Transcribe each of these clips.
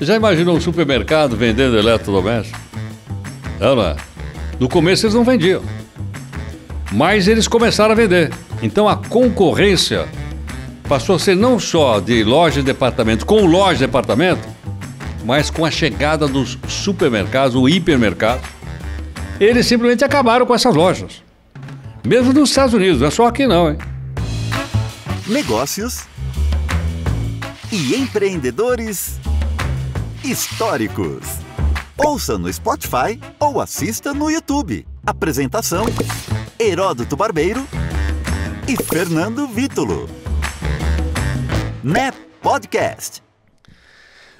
Já imaginou um supermercado vendendo é não é? no começo eles não vendiam, mas eles começaram a vender. Então a concorrência passou a ser não só de loja e departamento com loja e departamento, mas com a chegada dos supermercados, o hipermercado, eles simplesmente acabaram com essas lojas. Mesmo nos Estados Unidos, não é só aqui não, hein? Negócios e empreendedores Históricos. Ouça no Spotify ou assista no YouTube. Apresentação: Heródoto Barbeiro e Fernando Vítolo. Né Podcast.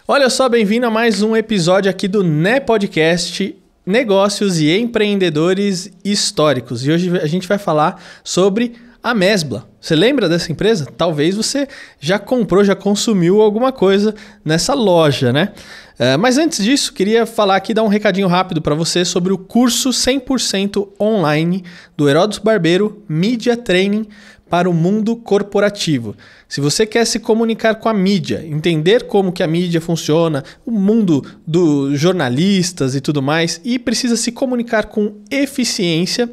Olha só, bem-vindo a mais um episódio aqui do Né Podcast Negócios e Empreendedores Históricos. E hoje a gente vai falar sobre a Mesbla, você lembra dessa empresa? Talvez você já comprou, já consumiu alguma coisa nessa loja, né? É, mas antes disso, queria falar aqui, dar um recadinho rápido para você sobre o curso 100% online do Herodes Barbeiro Media Training para o mundo corporativo. Se você quer se comunicar com a mídia, entender como que a mídia funciona, o mundo dos jornalistas e tudo mais, e precisa se comunicar com eficiência,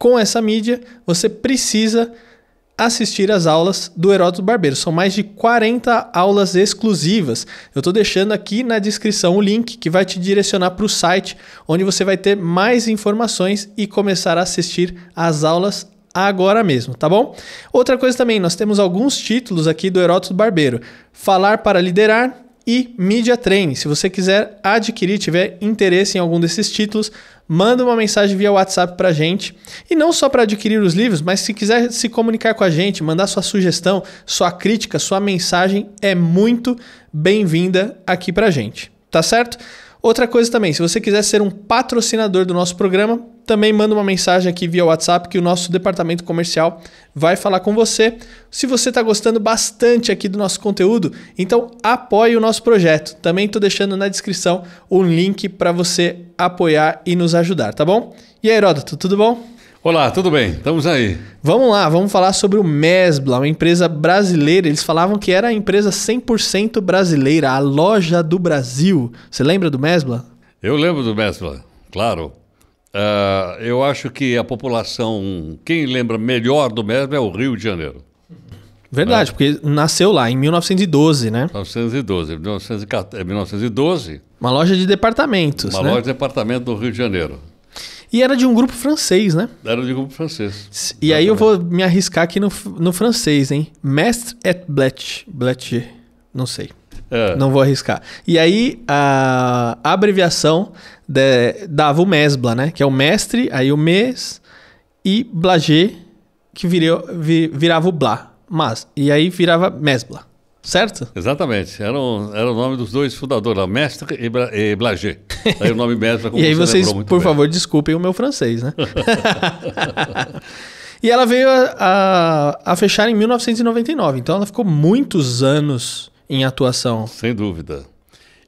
com essa mídia, você precisa assistir as aulas do Heródoto Barbeiro. São mais de 40 aulas exclusivas. Eu estou deixando aqui na descrição o link que vai te direcionar para o site, onde você vai ter mais informações e começar a assistir as aulas agora mesmo, tá bom? Outra coisa também, nós temos alguns títulos aqui do Heródoto Barbeiro. Falar para liderar, e Media Training. Se você quiser adquirir, tiver interesse em algum desses títulos, manda uma mensagem via WhatsApp para a gente. E não só para adquirir os livros, mas se quiser se comunicar com a gente, mandar sua sugestão, sua crítica, sua mensagem, é muito bem-vinda aqui para a gente. Tá certo? Outra coisa também, se você quiser ser um patrocinador do nosso programa, também manda uma mensagem aqui via WhatsApp que o nosso departamento comercial vai falar com você. Se você está gostando bastante aqui do nosso conteúdo, então apoie o nosso projeto. Também estou deixando na descrição o link para você apoiar e nos ajudar, tá bom? E aí, Heródoto, tudo bom? Olá, tudo bem? Estamos aí. Vamos lá, vamos falar sobre o Mesbla, uma empresa brasileira. Eles falavam que era a empresa 100% brasileira, a loja do Brasil. Você lembra do Mesbla? Eu lembro do Mesbla, claro. Uh, eu acho que a população, quem lembra melhor do Mesbla é o Rio de Janeiro. Verdade, né? porque nasceu lá em 1912, né? 1912, 1914, 1912. Uma loja de departamentos. Uma né? loja de departamento do Rio de Janeiro. E era de um grupo francês, né? Era de um grupo francês. E exatamente. aí eu vou me arriscar aqui no, no francês, hein? Mestre et Bletch. Bletch, não sei. É. Não vou arriscar. E aí a, abreviação de, dava o mesbla, né? Que é o mestre, aí o mês e blager, que virou, vir, virava o blá. Mas, e aí virava mesbla certo? Exatamente. Era, um, era o nome dos dois fundadores, Mestre e, Bla, e Blager. Aí o nome Mestre, como E aí você vocês, por bem. favor, desculpem o meu francês, né? e ela veio a, a, a fechar em 1999, então ela ficou muitos anos em atuação. Sem dúvida.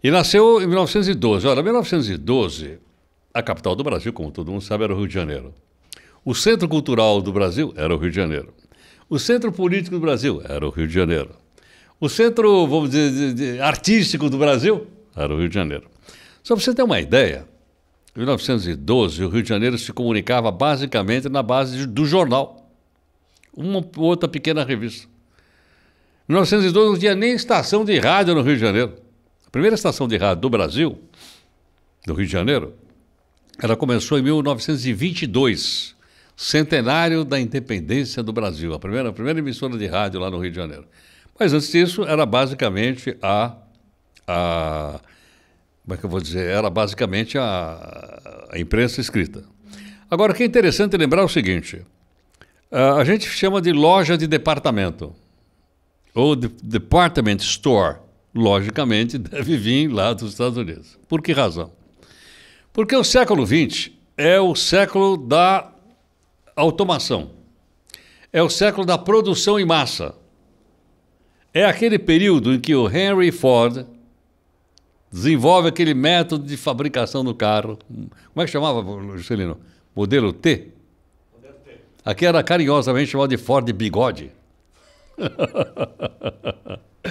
E nasceu em 1912. Olha, 1912, a capital do Brasil, como todo mundo sabe, era o Rio de Janeiro. O centro cultural do Brasil era o Rio de Janeiro. O centro político do Brasil era o Rio de Janeiro o centro, vamos dizer, de, de, artístico do Brasil era o Rio de Janeiro. Só para você ter uma ideia, em 1912 o Rio de Janeiro se comunicava basicamente na base do jornal, uma outra pequena revista. Em 1912 não tinha nem estação de rádio no Rio de Janeiro. A primeira estação de rádio do Brasil, do Rio de Janeiro, ela começou em 1922, centenário da independência do Brasil, a primeira, a primeira emissora de rádio lá no Rio de Janeiro. Mas antes disso, era basicamente a. a como é que eu vou dizer? Era basicamente a, a imprensa escrita. Agora, o que é interessante lembrar é o seguinte: eh, a gente chama de loja de departamento, ou de department store. Logicamente, deve vir lá dos Estados Unidos. Por que razão? Porque o século XX é o século da automação, é o século da produção em massa. É aquele período em que o Henry Ford desenvolve aquele método de fabricação do carro. Como é que chamava, Juscelino? Modelo T? Modelo T. Aqui era carinhosamente chamado de Ford Bigode.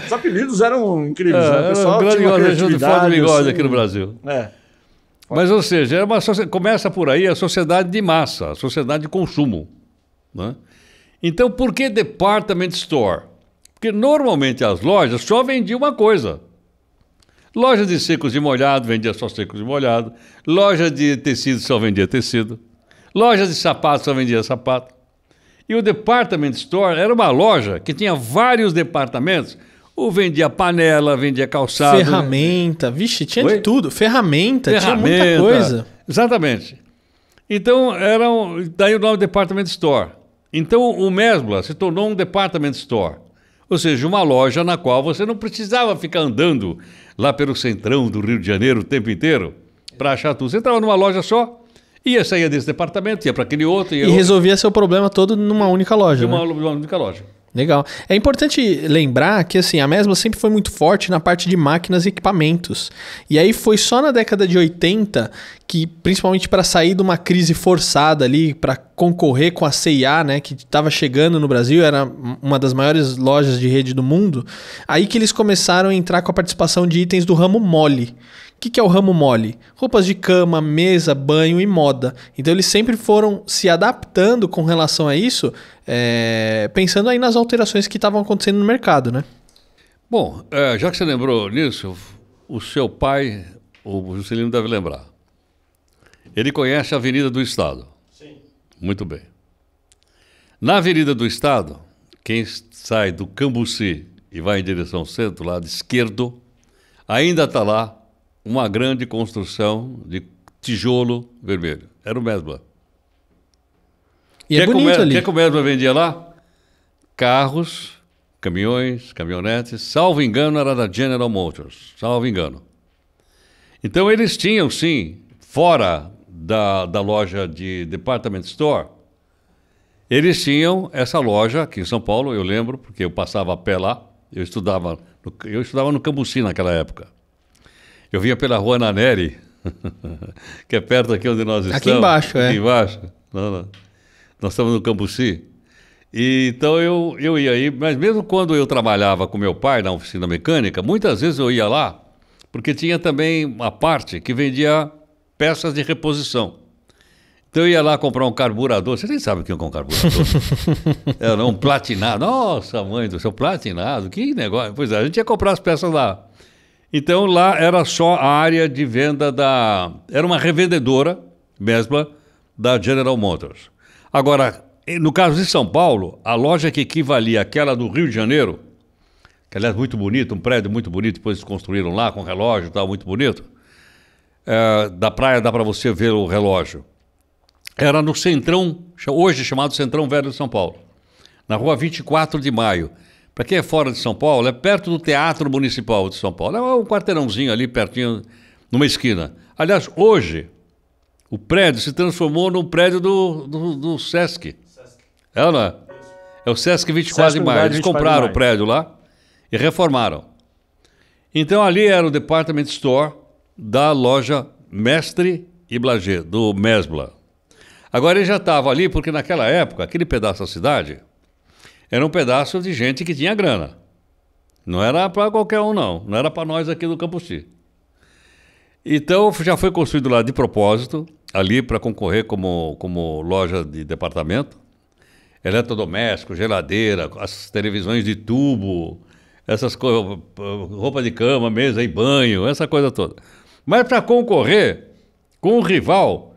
Os apelidos eram incríveis, é, né? O pessoal grande tinha uma de Ford Bigode assim, aqui no Brasil. É. Mas, ou seja, é uma, começa por aí a sociedade de massa, a sociedade de consumo. Né? Então, por que department store? Porque normalmente as lojas só vendiam uma coisa. Loja de secos e molhados vendia só secos e molhados. Loja de tecido só vendia tecido. Loja de sapato só vendia sapato. E o department store era uma loja que tinha vários departamentos. Ou vendia panela, vendia calçado. Ferramenta, vixe, tinha Oi? de tudo. Ferramenta, Ferramenta, tinha muita coisa. Exatamente. Então, era um, daí o nome department store. Então, o Mesbla se tornou um department store. Ou seja, uma loja na qual você não precisava ficar andando lá pelo centrão do Rio de Janeiro o tempo inteiro para achar tudo. Você entrava numa loja só, ia sair desse departamento, ia para aquele outro. e outro. resolvia seu problema todo numa única loja. Numa né? única loja. Legal. É importante lembrar que assim, a mesma sempre foi muito forte na parte de máquinas e equipamentos. E aí foi só na década de 80 que principalmente para sair de uma crise forçada ali, para concorrer com a CIA, né, que estava chegando no Brasil, era uma das maiores lojas de rede do mundo, aí que eles começaram a entrar com a participação de itens do ramo mole. O que, que é o ramo mole? Roupas de cama, mesa, banho e moda. Então eles sempre foram se adaptando com relação a isso, é, pensando aí nas alterações que estavam acontecendo no mercado, né? Bom, é, já que você lembrou nisso, o seu pai, o Juscelino deve lembrar. Ele conhece a Avenida do Estado. Sim. Muito bem. Na Avenida do Estado, quem sai do Cambuci e vai em direção ao centro, lado esquerdo, ainda está lá uma grande construção de tijolo vermelho. Era o Mesbla. E é bonito comer, ali. Quer que o Mesbla vendia lá? Carros, caminhões, caminhonetes. Salvo engano, era da General Motors. Salvo engano. Então eles tinham, sim, fora da, da loja de department store, eles tinham essa loja aqui em São Paulo, eu lembro, porque eu passava a pé lá, eu estudava no, eu estudava no Cambuci naquela época. Eu vinha pela rua Naneri, que é perto aqui onde nós estamos. Aqui embaixo, é. Aqui embaixo. Não, não. Nós estamos no Cambuci. E, então eu, eu ia aí, mas mesmo quando eu trabalhava com meu pai na oficina mecânica, muitas vezes eu ia lá, porque tinha também uma parte que vendia peças de reposição. Então eu ia lá comprar um carburador, você nem sabe o que é um carburador. Era um platinado. Nossa, mãe do seu platinado, que negócio. Pois é, a gente ia comprar as peças lá. Então lá era só a área de venda da. Era uma revendedora, mesma, da General Motors. Agora, no caso de São Paulo, a loja que equivalia àquela do Rio de Janeiro, que aliás muito bonito, um prédio muito bonito, depois construíram lá com relógio e tal, muito bonito é, da praia dá para você ver o relógio. Era no Centrão, hoje chamado Centrão Velho de São Paulo, na rua 24 de Maio. Para quem é fora de São Paulo, é perto do Teatro Municipal de São Paulo. É um quarteirãozinho ali pertinho, numa esquina. Aliás, hoje, o prédio se transformou num prédio do, do, do Sesc. Sesc. É, né? É o Sesc 24 Sesc de Maio. Eles compraram o prédio lá e reformaram. Então ali era o Department Store, da loja Mestre e Blager, do Mesbla. Agora ele já estava ali porque naquela época, aquele pedaço da cidade era um pedaço de gente que tinha grana. Não era para qualquer um, não. Não era para nós aqui do Campuci. Então já foi construído lá de propósito, ali para concorrer como, como loja de departamento. Eletrodoméstico, geladeira, as televisões de tubo, essas coisas, roupa de cama, mesa e banho, essa coisa toda mas para concorrer com um rival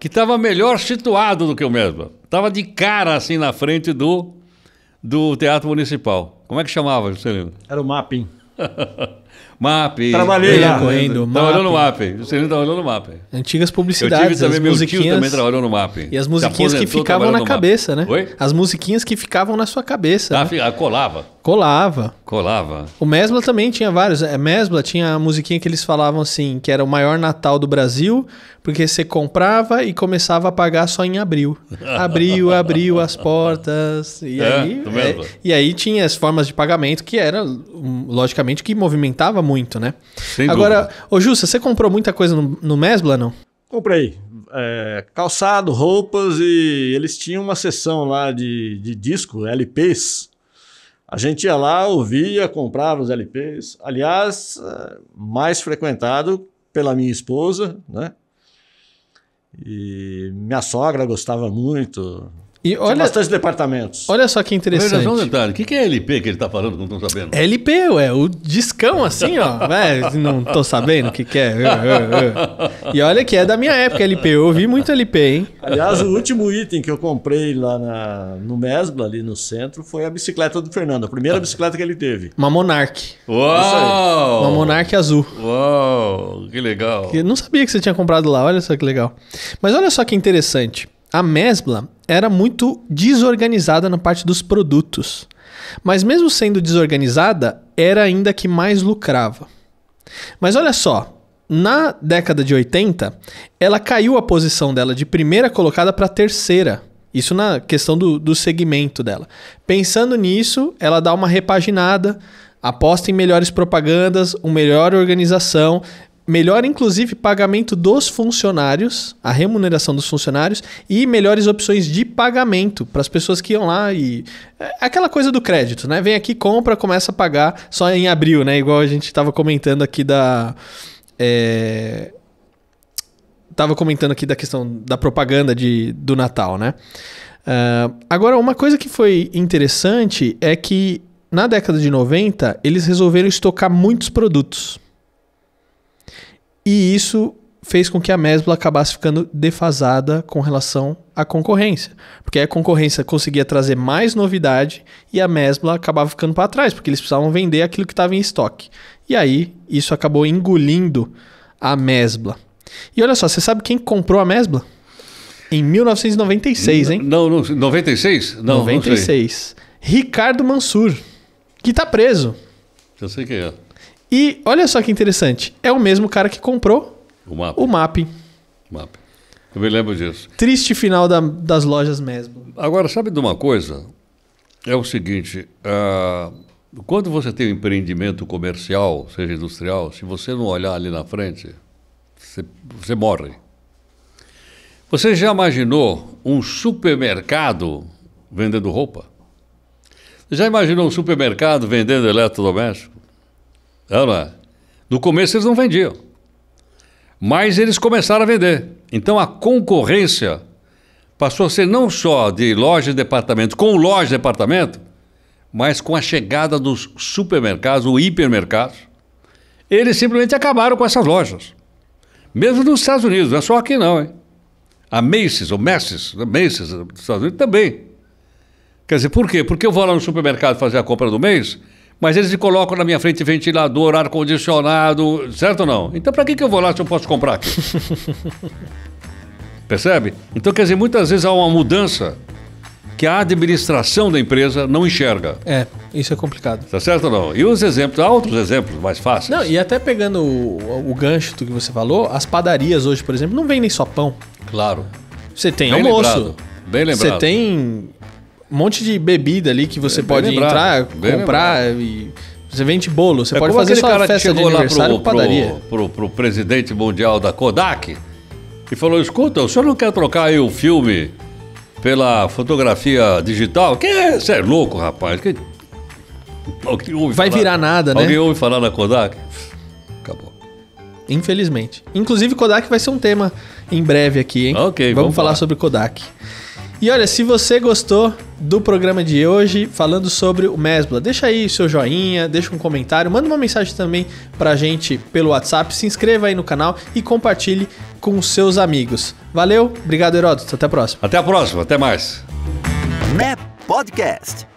que estava melhor situado do que eu mesmo. Estava de cara assim na frente do, do Teatro Municipal. Como é que chamava, Juscelino? Era o Mapping. MAP. Trabalhei lá. Correndo, trabalhou no MAP. Você não trabalhou no MAP. Antigas publicidades. Eu tive também, meu tio também trabalhou no MAP. E as musiquinhas que ficavam na cabeça, né? Oi? As musiquinhas que ficavam na sua cabeça. Ah, né? Ah, colava. Colava. Colava. O Mesbla também tinha vários. É, Mesbla tinha a musiquinha que eles falavam assim, que era o maior Natal do Brasil, porque você comprava e começava a pagar só em abril. Abril, abriu as portas. E, é, aí, é, e aí tinha as formas de pagamento que era, hum, logicamente, que movimentava muito muito, né? Sem Agora, dúvida. ô Justa, você comprou muita coisa no, no Mesbla, não? Comprei. É, calçado, roupas e eles tinham uma sessão lá de, de disco, LPs. A gente ia lá, ouvia, comprava os LPs. Aliás, é, mais frequentado pela minha esposa, né? E minha sogra gostava muito. E olha, Tinha bastante departamentos. Olha só que interessante. Veja só um detalhe. O que, que é LP que ele está falando que não estou sabendo? LP, ué. O discão assim, ó. não estou sabendo o que, que é. E olha que é da minha época LP. Eu ouvi muito LP, hein? Aliás, o último item que eu comprei lá na, no Mesbla, ali no centro, foi a bicicleta do Fernando. A primeira tá. bicicleta que ele teve. Uma Monarch. Uau! Uma Monarch azul. Uau! Que legal. Eu não sabia que você tinha comprado lá. Olha só que legal. Mas olha só que interessante. A Mesbla era muito desorganizada na parte dos produtos. Mas mesmo sendo desorganizada, era ainda que mais lucrava. Mas olha só, na década de 80, ela caiu a posição dela de primeira colocada para terceira. Isso na questão do, do segmento dela. Pensando nisso, ela dá uma repaginada, aposta em melhores propagandas, uma melhor organização, melhor inclusive pagamento dos funcionários, a remuneração dos funcionários e melhores opções de pagamento para as pessoas que iam lá e é aquela coisa do crédito, né? Vem aqui, compra, começa a pagar só em abril, né? Igual a gente estava comentando aqui da é... tava comentando aqui da questão da propaganda de, do Natal, né? Uh, agora, uma coisa que foi interessante é que na década de 90 eles resolveram estocar muitos produtos. E isso fez com que a Mesbla acabasse ficando defasada com relação à concorrência. Porque a concorrência conseguia trazer mais novidade e a Mesbla acabava ficando para trás, porque eles precisavam vender aquilo que estava em estoque. E aí, isso acabou engolindo a Mesbla. E olha só, você sabe quem comprou a Mesbla? Em 1996, hein? Não, não 96? Não, 96. Não Ricardo Mansur, que está preso. Eu sei quem é. E olha só que interessante, é o mesmo cara que comprou o MAP. O MAP. MAP. Eu me lembro disso. Triste final da, das lojas mesmo. Agora, sabe de uma coisa? É o seguinte, uh, quando você tem um empreendimento comercial, seja industrial, se você não olhar ali na frente, você, você morre. Você já imaginou um supermercado vendendo roupa? Já imaginou um supermercado vendendo eletrodoméstico? Olha lá. No começo eles não vendiam. Mas eles começaram a vender. Então a concorrência passou a ser não só de loja e departamento com loja e departamento, mas com a chegada dos supermercados, ou hipermercados, eles simplesmente acabaram com essas lojas. Mesmo nos Estados Unidos, não é só aqui não, hein? A Macy's, ou Macy's, né? Macy's dos Estados Unidos também. Quer dizer, por quê? Porque eu vou lá no supermercado fazer a compra do mês, mas eles colocam na minha frente ventilador, ar-condicionado, certo ou não? Então, para que, que eu vou lá se eu posso comprar aqui? Percebe? Então, quer dizer, muitas vezes há uma mudança que a administração da empresa não enxerga. É, isso é complicado. Tá certo ou não? E os exemplos, há outros exemplos mais fáceis. Não, e até pegando o, o gancho do que você falou, as padarias hoje, por exemplo, não vendem só pão. Claro. Você tem bem almoço. Lembrado, bem lembrado. Você tem um monte de bebida ali que você é, pode lembrado, entrar, comprar lembrado. e. Você vende bolo, você é pode fazer sua festa de aniversário pro, padaria. Pro, pro, pro, presidente mundial da Kodak e falou: escuta, o senhor não quer trocar aí o filme pela fotografia digital? Que é, você é louco, rapaz. Que... Vai falar? virar nada, né? Alguém ouve falar na Kodak? Acabou. Infelizmente. Inclusive, Kodak vai ser um tema em breve aqui, hein? Ok, vamos, vamos falar sobre Kodak. E olha, se você gostou do programa de hoje falando sobre o Mesbla, deixa aí seu joinha, deixa um comentário, manda uma mensagem também pra gente pelo WhatsApp, se inscreva aí no canal e compartilhe com seus amigos. Valeu, obrigado Heródoto, até a próxima. Até a próxima, até mais. Map Podcast.